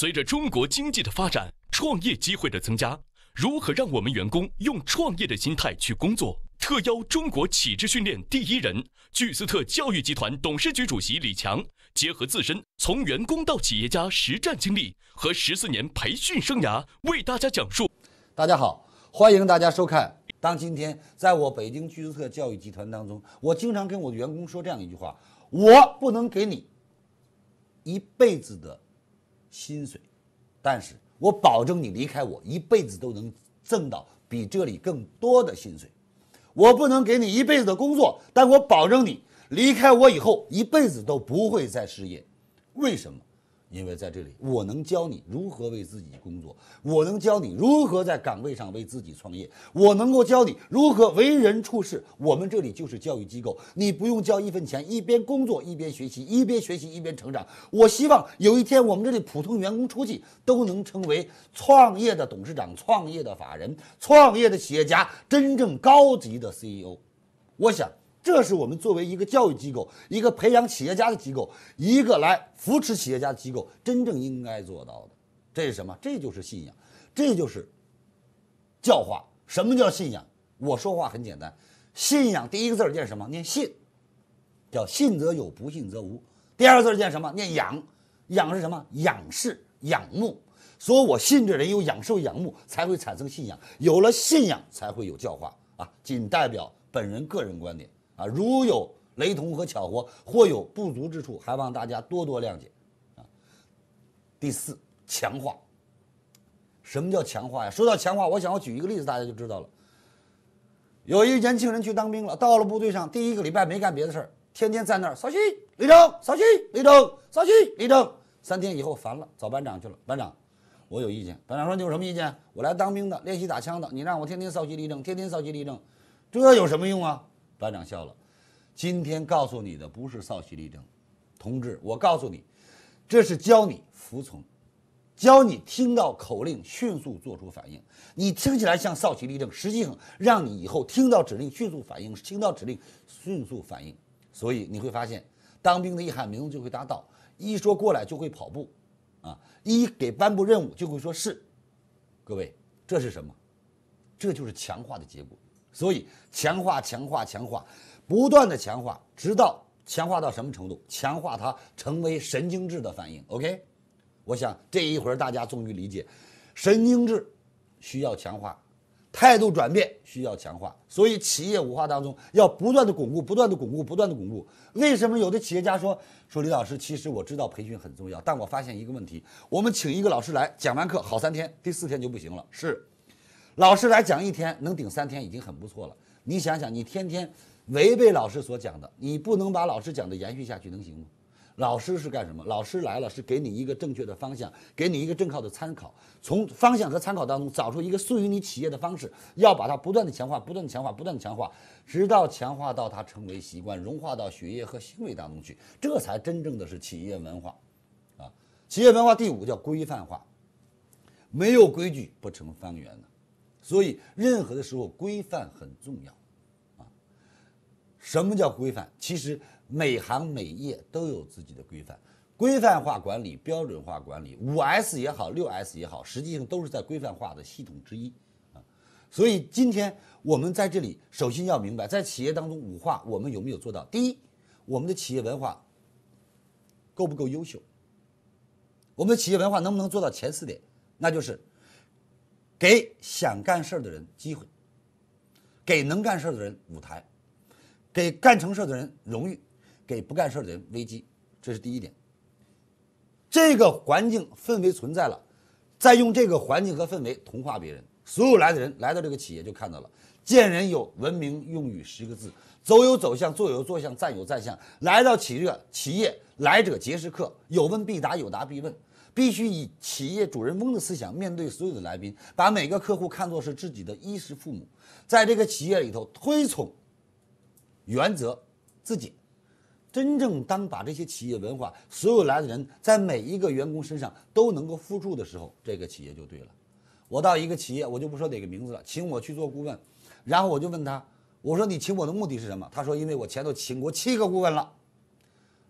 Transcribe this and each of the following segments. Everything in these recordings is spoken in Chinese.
随着中国经济的发展，创业机会的增加，如何让我们员工用创业的心态去工作？特邀中国启智训练第一人、巨斯特教育集团董事局主席李强，结合自身从员工到企业家实战经历和十四年培训生涯，为大家讲述。大家好，欢迎大家收看。当今天在我北京巨斯特教育集团当中，我经常跟我的员工说这样一句话：我不能给你一辈子的。薪水，但是我保证你离开我一辈子都能挣到比这里更多的薪水。我不能给你一辈子的工作，但我保证你离开我以后一辈子都不会再失业。为什么？因为在这里，我能教你如何为自己工作，我能教你如何在岗位上为自己创业，我能够教你如何为人处事。我们这里就是教育机构，你不用交一分钱，一边工作一边学习，一边学习一边成长。我希望有一天，我们这里普通员工出去都能成为创业的董事长、创业的法人、创业的企业家，真正高级的 CEO。我想。这是我们作为一个教育机构、一个培养企业家的机构、一个来扶持企业家的机构，真正应该做到的。这是什么？这就是信仰，这就是教化。什么叫信仰？我说话很简单，信仰第一个字儿念什么？念信，叫信则有，不信则无。第二个字儿念什么？念仰，仰是什么？仰视、仰慕。所以我信这人有仰受仰慕，才会产生信仰。有了信仰，才会有教化啊！仅代表本人个人观点。啊，如有雷同和巧合，或有不足之处，还望大家多多谅解，啊。第四，强化。什么叫强化呀？说到强化，我想我举一个例子，大家就知道了。有一年轻人去当兵了，到了部队上，第一个礼拜没干别的事儿，天天在那儿扫息立正，扫息立正，扫息立正。三天以后烦了，找班长去了。班长，我有意见。班长说：“你有什么意见？我来当兵的，练习打枪的，你让我天天扫息立正，天天扫息立正，这有什么用啊？”班长笑了，今天告诉你的不是少息立正，同志，我告诉你，这是教你服从，教你听到口令迅速做出反应。你听起来像少息立正，实际上让你以后听到指令迅速反应，听到指令迅速反应。所以你会发现，当兵的一喊名字就会答到，一说过来就会跑步，啊，一给颁布任务就会说是。各位，这是什么？这就是强化的结果。所以强化，强化，强化，不断的强化，直到强化到什么程度？强化它成为神经质的反应。OK，我想这一会儿大家终于理解，神经质需要强化，态度转变需要强化。所以企业文化当中要不断的巩固，不断的巩固，不断的巩固。为什么有的企业家说说李老师，其实我知道培训很重要，但我发现一个问题，我们请一个老师来讲完课，好三天，第四天就不行了。是。老师来讲一天能顶三天已经很不错了。你想想，你天天违背老师所讲的，你不能把老师讲的延续下去，能行吗？老师是干什么？老师来了是给你一个正确的方向，给你一个正靠的参考。从方向和参考当中找出一个属于你企业的方式，要把它不断的强化，不断的强化，不断的强化，直到强化到它成为习惯，融化到血液和行为当中去，这才真正的是企业文化，啊，企业文化第五叫规范化，没有规矩不成方圆所以，任何的时候规范很重要，啊，什么叫规范？其实每行每业都有自己的规范，规范化管理、标准化管理，五 S 也好，六 S 也好，实际上都是在规范化的系统之一，啊，所以今天我们在这里，首先要明白，在企业当中五化我们有没有做到？第一，我们的企业文化够不够优秀？我们的企业文化能不能做到前四点？那就是。给想干事的人机会，给能干事的人舞台，给干成事的人荣誉，给不干事的人危机。这是第一点。这个环境氛围存在了，再用这个环境和氛围同化别人。所有来的人来到这个企业就看到了：见人有文明用语十个字，走有走向，坐有坐相，站有站相。来到企业，企业来者皆是客，有问必答，有答必问。必须以企业主人翁的思想面对所有的来宾，把每个客户看作是自己的衣食父母，在这个企业里头推崇原则，自己真正当把这些企业文化，所有来的人在每一个员工身上都能够付出的时候，这个企业就对了。我到一个企业，我就不说哪个名字了，请我去做顾问，然后我就问他，我说你请我的目的是什么？他说因为我前头请过七个顾问了。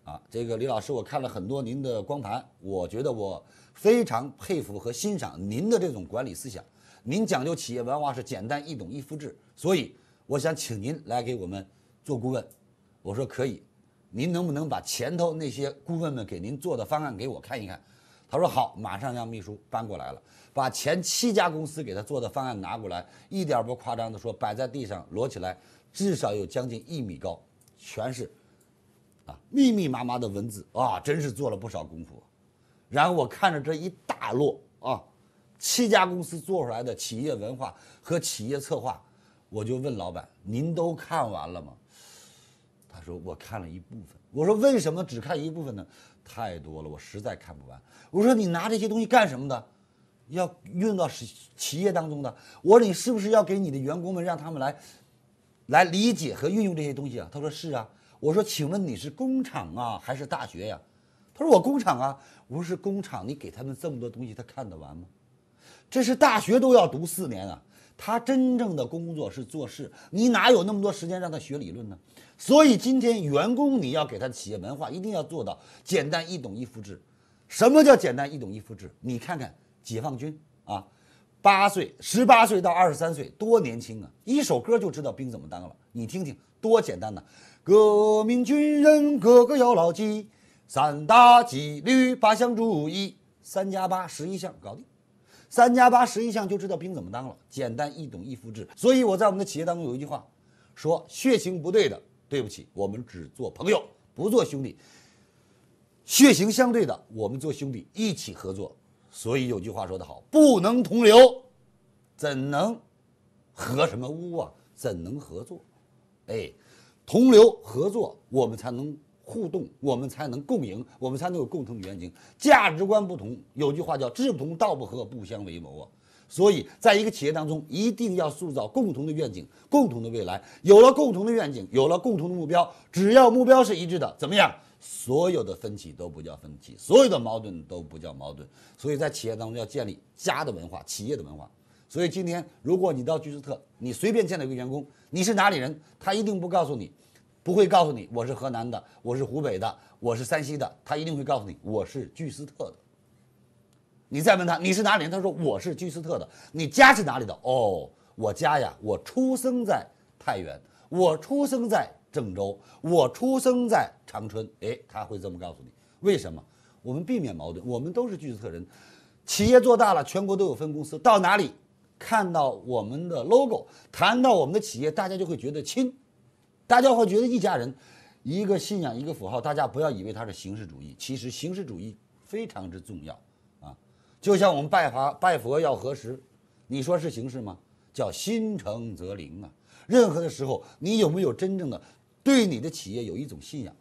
啊，这个李老师，我看了很多您的光盘，我觉得我非常佩服和欣赏您的这种管理思想。您讲究企业文化是简单易懂易复制，所以我想请您来给我们做顾问。我说可以，您能不能把前头那些顾问们给您做的方案给我看一看？他说好，马上让秘书搬过来了，把前七家公司给他做的方案拿过来。一点不夸张地说，摆在地上摞起来，至少有将近一米高，全是。密密麻麻的文字啊，真是做了不少功夫。然后我看着这一大摞啊，七家公司做出来的企业文化和企业策划，我就问老板：“您都看完了吗？”他说：“我看了一部分。”我说：“为什么只看一部分呢？太多了，我实在看不完。”我说：“你拿这些东西干什么的？要用到企业当中的。”我说：“你是不是要给你的员工们让他们来，来理解和运用这些东西啊？”他说：“是啊。”我说，请问你是工厂啊还是大学呀？他说我工厂啊。我说是工厂，你给他们这么多东西，他看得完吗？这是大学都要读四年啊。他真正的工作是做事，你哪有那么多时间让他学理论呢？所以今天员工你要给他企业文化，一定要做到简单易懂易复制。什么叫简单易懂易复制？你看看解放军啊，八岁、十八岁到二十三岁，多年轻啊！一首歌就知道兵怎么当了，你听听多简单呢。革命军人个个要牢记，三大纪律八项注意，三加八十一项搞定，三加八十一项就知道兵怎么当了，简单易懂易复制。所以我在我们的企业当中有一句话，说血型不对的，对不起，我们只做朋友，不做兄弟。血型相对的，我们做兄弟，一起合作。所以有句话说得好，不能同流，怎能合什么屋啊？怎能合作？哎。同流合作，我们才能互动，我们才能共赢，我们才能有共同愿景。价值观不同，有句话叫“志不同道不合，不相为谋”啊。所以，在一个企业当中，一定要塑造共同的愿景、共同的未来。有了共同的愿景，有了共同的目标，只要目标是一致的，怎么样？所有的分歧都不叫分歧，所有的矛盾都不叫矛盾。所以在企业当中，要建立家的文化、企业的文化。所以今天，如果你到巨斯特，你随便见到一个员工，你是哪里人？他一定不告诉你，不会告诉你我是河南的，我是湖北的，我是山西的。他一定会告诉你我是巨斯特的。你再问他你是哪里人，他说我是巨斯特的。你家是哪里的？哦，我家呀，我出生在太原，我出生在郑州，我出生在长春。哎，他会这么告诉你。为什么？我们避免矛盾，我们都是巨斯特人。企业做大了，全国都有分公司，到哪里？看到我们的 logo，谈到我们的企业，大家就会觉得亲，大家会觉得一家人，一个信仰，一个符号，大家不要以为它是形式主义，其实形式主义非常之重要啊！就像我们拜佛，拜佛要合实，你说是形式吗？叫心诚则灵啊！任何的时候，你有没有真正的对你的企业有一种信仰？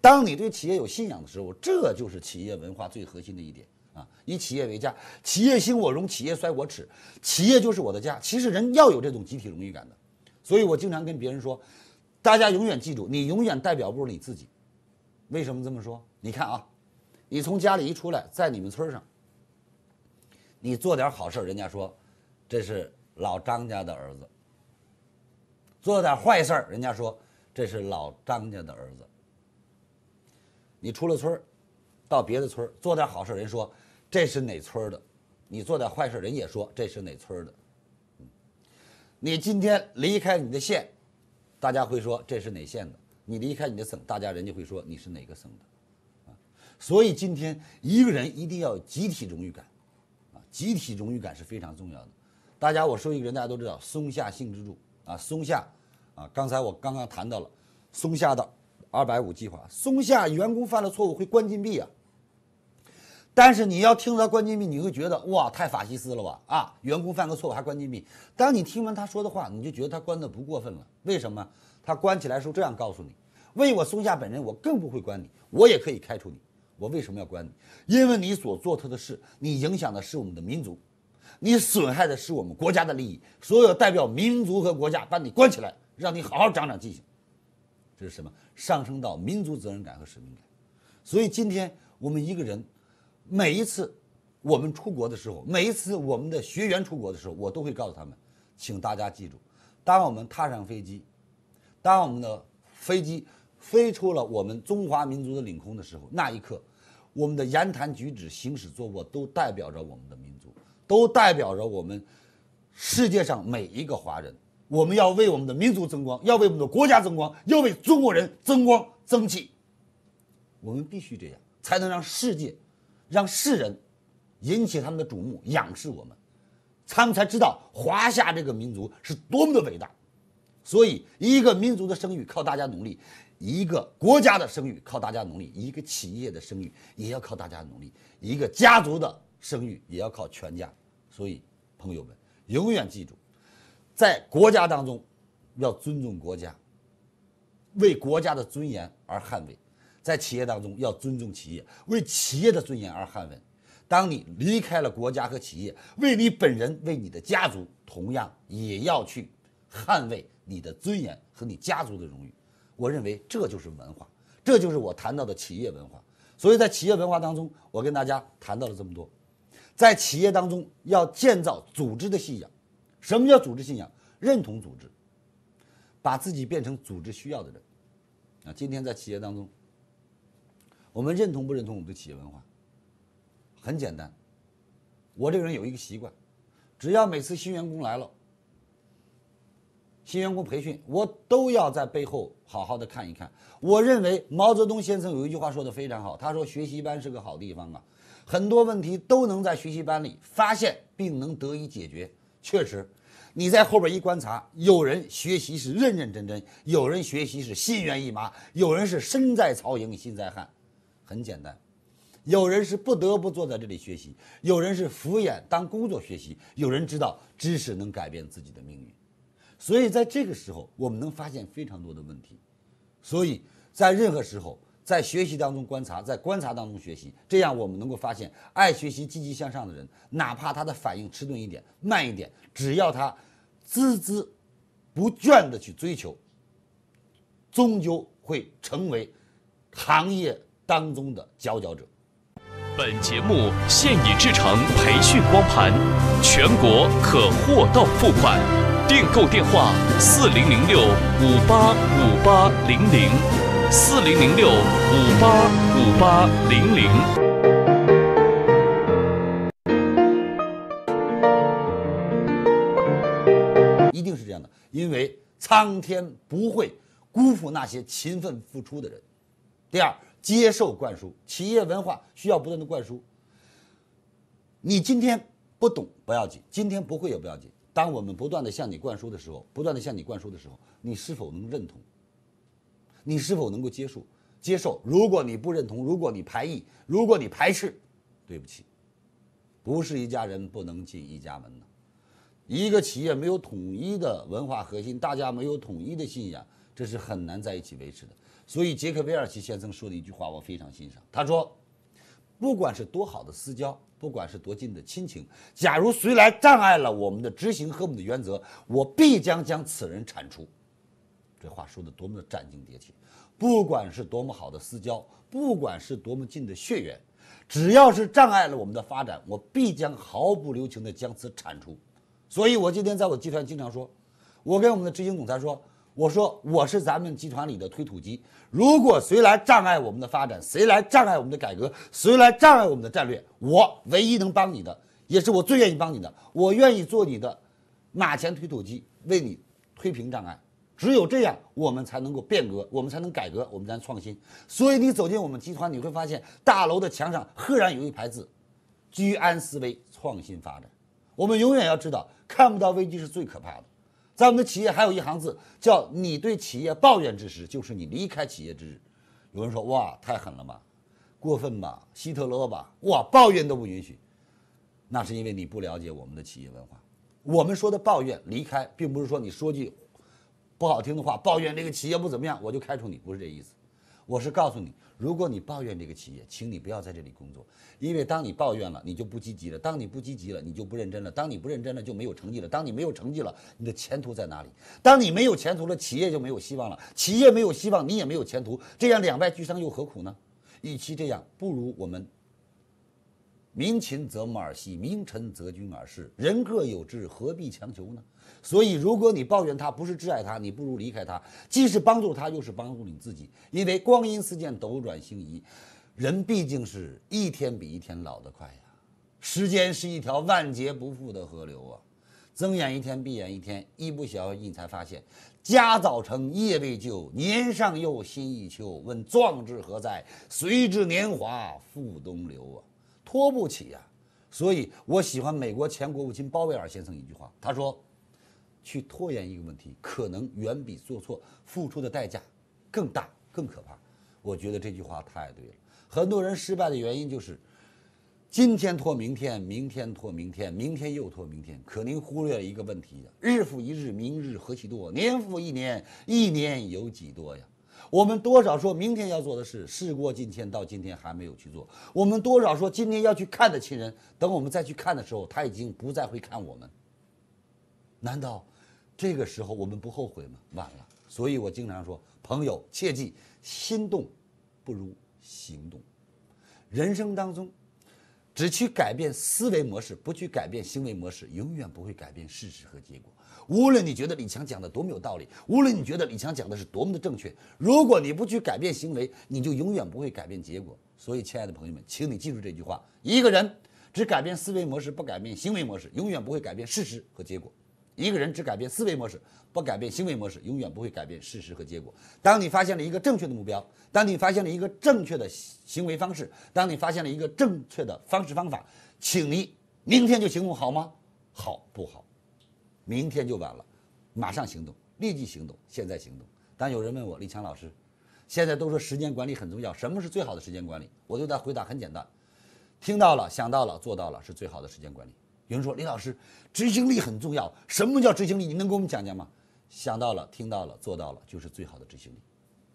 当你对企业有信仰的时候，这就是企业文化最核心的一点。啊，以企业为家，企业兴我荣，企业衰我耻，企业就是我的家。其实人要有这种集体荣誉感的，所以我经常跟别人说，大家永远记住，你永远代表不了你自己。为什么这么说？你看啊，你从家里一出来，在你们村上，你做点好事，人家说这是老张家的儿子；做点坏事人家说这是老张家的儿子。你出了村，到别的村做点好事，人说。这是哪村的？你做点坏事，人也说这是哪村的。你今天离开你的县，大家会说这是哪县的；你离开你的省，大家人家会说你是哪个省的。啊，所以今天一个人一定要有集体荣誉感，啊，集体荣誉感是非常重要的。大家我说一个人大家都知道松下幸之助啊，松下啊，刚才我刚刚谈到了松下的二百五计划，松下员工犯了错误会关禁闭啊。但是你要听他关禁闭，你会觉得哇太法西斯了吧啊！员工犯个错误还关禁闭。当你听完他说的话，你就觉得他关的不过分了。为什么他关起来时候这样告诉你？为我松下本人，我更不会关你，我也可以开除你。我为什么要关你？因为你所做他的事，你影响的是我们的民族，你损害的是我们国家的利益。所有代表民族和国家把你关起来，让你好好长长记性。这是什么？上升到民族责任感和使命感。所以今天我们一个人。每一次我们出国的时候，每一次我们的学员出国的时候，我都会告诉他们，请大家记住：当我们踏上飞机，当我们的飞机飞出了我们中华民族的领空的时候，那一刻，我们的言谈举止、行驶坐卧都代表着我们的民族，都代表着我们世界上每一个华人。我们要为我们的民族增光，要为我们的国家增光，要为中国人增光增气。我们必须这样，才能让世界。让世人引起他们的瞩目，仰视我们，他们才知道华夏这个民族是多么的伟大。所以，一个民族的声誉靠大家努力，一个国家的声誉靠大家努力，一个企业的声誉也要靠大家努力，一个家族的声誉也要靠全家。所以，朋友们，永远记住，在国家当中，要尊重国家，为国家的尊严而捍卫。在企业当中，要尊重企业，为企业的尊严而捍卫。当你离开了国家和企业，为你本人、为你的家族，同样也要去捍卫你的尊严和你家族的荣誉。我认为这就是文化，这就是我谈到的企业文化。所以在企业文化当中，我跟大家谈到了这么多。在企业当中，要建造组织的信仰。什么叫组织信仰？认同组织，把自己变成组织需要的人。啊，今天在企业当中。我们认同不认同我们的企业文化？很简单，我这个人有一个习惯，只要每次新员工来了，新员工培训，我都要在背后好好的看一看。我认为毛泽东先生有一句话说的非常好，他说：“学习班是个好地方啊，很多问题都能在学习班里发现并能得以解决。”确实，你在后边一观察，有人学习是认认真真，有人学习是心猿意马，有人是身在曹营心在汉。很简单，有人是不得不坐在这里学习，有人是敷衍当工作学习，有人知道知识能改变自己的命运，所以在这个时候我们能发现非常多的问题，所以在任何时候在学习当中观察，在观察当中学习，这样我们能够发现爱学习、积极向上的人，哪怕他的反应迟钝一点、慢一点，只要他孜孜不倦地去追求，终究会成为行业。当中的佼佼者。本节目现已制成培训光盘，全国可货到付款，订购电话：四零零六五八五八零零，四零零六五八五八零零。一定是这样的，因为苍天不会辜负那些勤奋付出的人。第二。接受灌输，企业文化需要不断的灌输。你今天不懂不要紧，今天不会也不要紧。当我们不断的向你灌输的时候，不断的向你灌输的时候，你是否能认同？你是否能够接受？接受。如果你不认同，如果你排异，如果你排斥，对不起，不是一家人不能进一家门呢。一个企业没有统一的文化核心，大家没有统一的信仰，这是很难在一起维持的。所以，杰克韦尔奇先生说的一句话，我非常欣赏。他说：“不管是多好的私交，不管是多近的亲情，假如谁来障碍了我们的执行和我们的原则，我必将将此人铲除。”这话说的多么的斩钉截铁！不管是多么好的私交，不管是多么近的血缘，只要是障碍了我们的发展，我必将毫不留情的将此铲除。所以，我今天在我集团经常说，我跟我们的执行总裁说。我说我是咱们集团里的推土机，如果谁来障碍我们的发展，谁来障碍我们的改革，谁来障碍我们的战略，我唯一能帮你的，也是我最愿意帮你的，我愿意做你的马前推土机，为你推平障碍。只有这样，我们才能够变革，我们才能改革，我们才能创新。所以你走进我们集团，你会发现大楼的墙上赫然有一排字：居安思危，创新发展。我们永远要知道，看不到危机是最可怕的。在我们的企业还有一行字，叫“你对企业抱怨之时，就是你离开企业之日”。有人说：“哇，太狠了吧，过分吧，希特勒吧？”哇，抱怨都不允许，那是因为你不了解我们的企业文化。我们说的抱怨离开，并不是说你说句不好听的话，抱怨这个企业不怎么样，我就开除你，不是这意思。我是告诉你，如果你抱怨这个企业，请你不要在这里工作，因为当你抱怨了，你就不积极了；当你不积极了，你就不认真了；当你不认真了，就没有成绩了；当你没有成绩了，你的前途在哪里？当你没有前途了，企业就没有希望了；企业没有希望，你也没有前途。这样两败俱伤，又何苦呢？与其这样，不如我们明勤则木尔息，明臣则君而事。人各有志，何必强求呢？所以，如果你抱怨他不是挚爱他，你不如离开他，既是帮助他，又是帮助你自己。因为光阴似箭，斗转星移，人毕竟是一天比一天老得快呀。时间是一条万劫不复的河流啊，睁眼一天，闭眼一天，一不小心才发现，家早成夜未就，年上又新一秋。问壮志何在？谁知年华付东流啊，拖不起呀。所以我喜欢美国前国务卿鲍威尔先生一句话，他说。去拖延一个问题，可能远比做错付出的代价更大、更可怕。我觉得这句话太对了。很多人失败的原因就是今天拖明天，明天拖明天，明天又拖明天。可您忽略了一个问题日复一日，明日何其多；年复一年，一年有几多呀？我们多少说明天要做的事，事过境迁，到今天还没有去做；我们多少说今天要去看的亲人，等我们再去看的时候，他已经不再会看我们。难道？这个时候我们不后悔吗？晚了。所以我经常说，朋友切记，心动不如行动。人生当中，只去改变思维模式，不去改变行为模式，永远不会改变事实和结果。无论你觉得李强讲的多么有道理，无论你觉得李强讲的是多么的正确，如果你不去改变行为，你就永远不会改变结果。所以，亲爱的朋友们，请你记住这句话：一个人只改变思维模式，不改变行为模式，永远不会改变事实和结果。一个人只改变思维模式，不改变行为模式，永远不会改变事实和结果。当你发现了一个正确的目标，当你发现了一个正确的行为方式，当你发现了一个正确的方式方法，请你明天就行动好吗？好不好？明天就晚了，马上行动，立即行动，现在行动。当有人问我李强老师，现在都说时间管理很重要，什么是最好的时间管理？我对他回答很简单：听到了，想到了，做到了，是最好的时间管理。有人说李老师，执行力很重要。什么叫执行力？你能给我们讲讲吗？想到了，听到了，做到了，就是最好的执行力，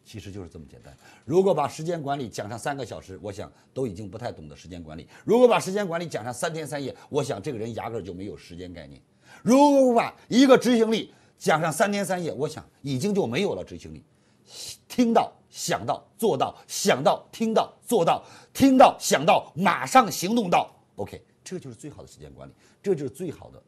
其实就是这么简单。如果把时间管理讲上三个小时，我想都已经不太懂得时间管理；如果把时间管理讲上三天三夜，我想这个人压根就没有时间概念；如果把一个执行力讲上三天三夜，我想已经就没有了执行力。听到、想到、做到；想到、听到、做到；听到、想到，马上行动到。OK。这就是最好的时间管理，这就是最好的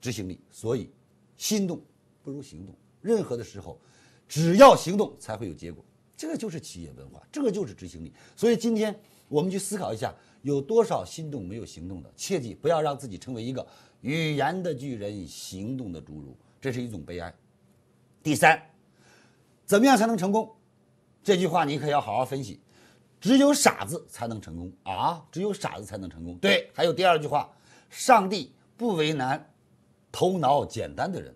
执行力。所以，心动不如行动。任何的时候，只要行动才会有结果。这个就是企业文化，这个就是执行力。所以，今天我们去思考一下，有多少心动没有行动的？切记不要让自己成为一个语言的巨人，行动的侏儒。这是一种悲哀。第三，怎么样才能成功？这句话你可要好好分析。只有傻子才能成功啊！只有傻子才能成功。对，还有第二句话：上帝不为难头脑简单的人，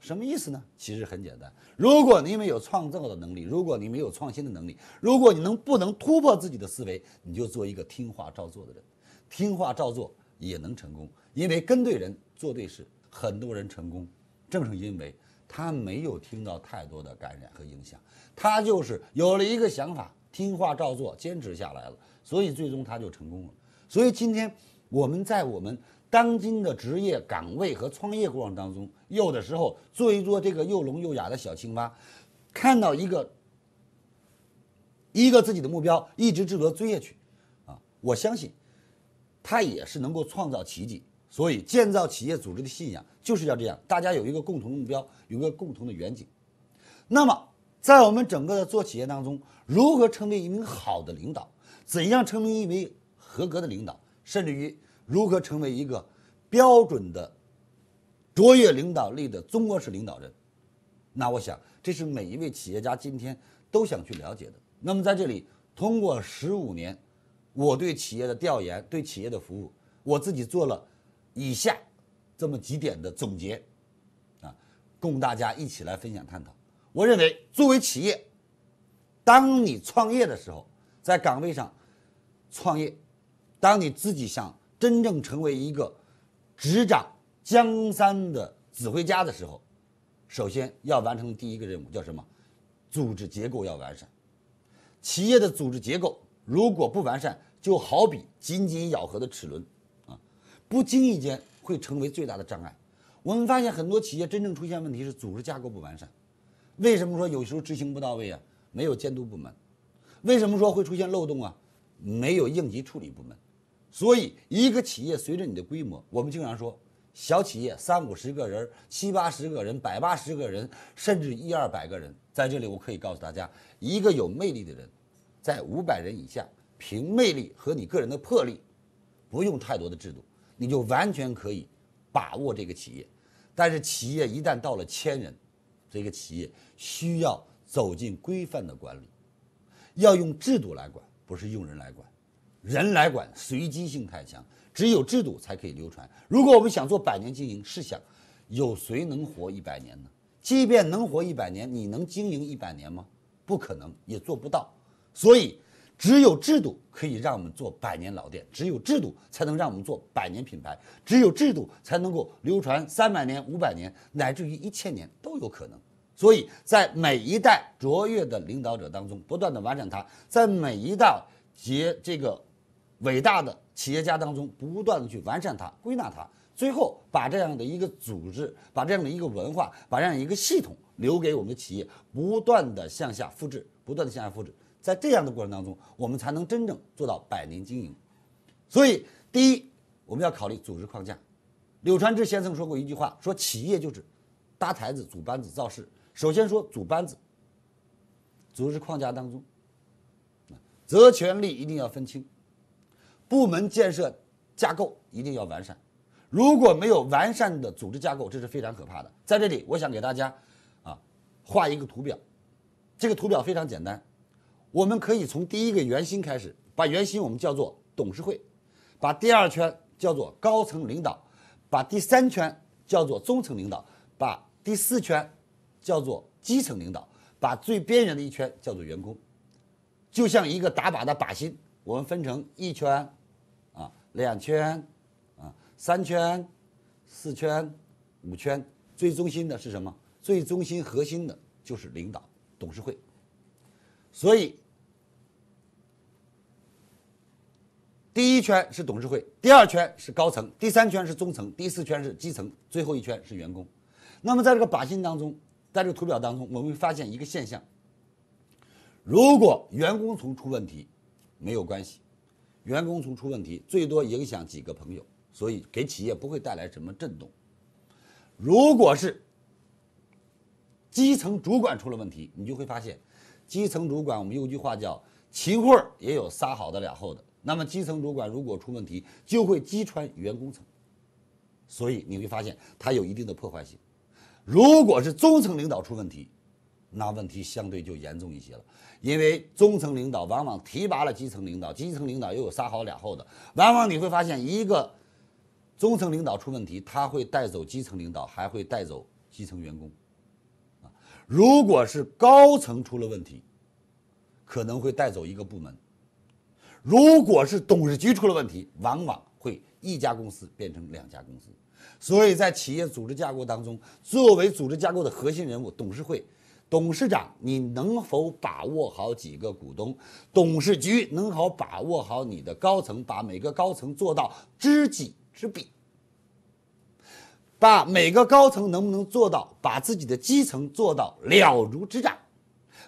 什么意思呢？其实很简单：如果你没有创造的能力，如果你没有创新的能力，如果你能不能突破自己的思维，你就做一个听话照做的人。听话照做也能成功，因为跟对人做对事，很多人成功，正是因为他没有听到太多的感染和影响，他就是有了一个想法。听话照做，坚持下来了，所以最终他就成功了。所以今天我们在我们当今的职业岗位和创业过程当中，有的时候做一做这个又聋又哑的小青蛙，看到一个一个自己的目标，一直执着追下去，啊，我相信他也是能够创造奇迹。所以，建造企业组织的信仰就是要这样，大家有一个共同的目标，有一个共同的远景。那么，在我们整个的做企业当中，如何成为一名好的领导？怎样成为一名合格的领导？甚至于如何成为一个标准的、卓越领导力的中国式领导人？那我想，这是每一位企业家今天都想去了解的。那么在这里，通过十五年我对企业的调研、对企业的服务，我自己做了以下这么几点的总结啊，供大家一起来分享、探讨。我认为，作为企业，当你创业的时候，在岗位上创业；当你自己想真正成为一个执掌江山的指挥家的时候，首先要完成第一个任务，叫什么？组织结构要完善。企业的组织结构如果不完善，就好比紧紧咬合的齿轮啊，不经意间会成为最大的障碍。我们发现，很多企业真正出现问题是组织架构不完善。为什么说有时候执行不到位啊？没有监督部门。为什么说会出现漏洞啊？没有应急处理部门。所以，一个企业随着你的规模，我们经常说，小企业三五十个人、七八十个人、百八十个人，甚至一二百个人，在这里我可以告诉大家，一个有魅力的人，在五百人以下，凭魅力和你个人的魄力，不用太多的制度，你就完全可以把握这个企业。但是，企业一旦到了千人，这个企业需要走进规范的管理，要用制度来管，不是用人来管。人来管随机性太强，只有制度才可以流传。如果我们想做百年经营，试想，有谁能活一百年呢？即便能活一百年，你能经营一百年吗？不可能，也做不到。所以。只有制度可以让我们做百年老店，只有制度才能让我们做百年品牌，只有制度才能够流传三百年、五百年，乃至于一千年都有可能。所以在每一代卓越的领导者当中，不断的完善它；在每一代杰这个伟大的企业家当中，不断的去完善它、归纳它，最后把这样的一个组织、把这样的一个文化、把这样一个系统留给我们的企业，不断的向下复制，不断的向下复制。在这样的过程当中，我们才能真正做到百年经营。所以，第一，我们要考虑组织框架。柳传志先生说过一句话，说企业就是搭台子、组班子、造势。首先说组班子，组织框架当中，责权利一定要分清，部门建设架构一定要完善。如果没有完善的组织架构，这是非常可怕的。在这里，我想给大家啊画一个图表，这个图表非常简单。我们可以从第一个圆心开始，把圆心我们叫做董事会，把第二圈叫做高层领导，把第三圈叫做中层领导，把第四圈叫做基层领导，把最边缘的一圈叫做员工，就像一个打靶的靶心，我们分成一圈，啊，两圈，啊，三圈，四圈，五圈，最中心的是什么？最中心核心的就是领导董事会。所以，第一圈是董事会，第二圈是高层，第三圈是中层，第四圈是基层，最后一圈是员工。那么在这个靶心当中，在这个图表当中，我们会发现一个现象：如果员工从出问题，没有关系；员工从出问题，最多影响几个朋友，所以给企业不会带来什么震动。如果是基层主管出了问题，你就会发现。基层主管，我们有句话叫“秦桧也有仨好的俩后的”。那么基层主管如果出问题，就会击穿员工层，所以你会发现它有一定的破坏性。如果是中层领导出问题，那问题相对就严重一些了，因为中层领导往往提拔了基层领导，基层领导又有仨好俩后的，往往你会发现一个中层领导出问题，他会带走基层领导，还会带走基层员工。如果是高层出了问题，可能会带走一个部门；如果是董事局出了问题，往往会一家公司变成两家公司。所以在企业组织架构当中，作为组织架构的核心人物，董事会、董事长，你能否把握好几个股东？董事局能否把握好你的高层？把每个高层做到知己知彼。把每个高层能不能做到把自己的基层做到了如指掌，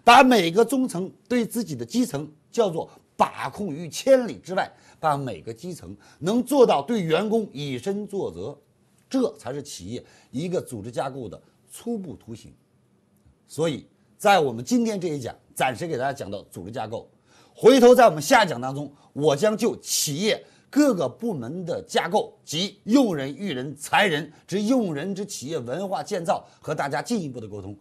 把每个中层对自己的基层叫做把控于千里之外，把每个基层能做到对员工以身作则，这才是企业一个组织架构的初步图形。所以，在我们今天这一讲暂时给大家讲到组织架构，回头在我们下讲当中，我将就企业。各个部门的架构及用人育人才人之用人之企业文化建造，和大家进一步的沟通。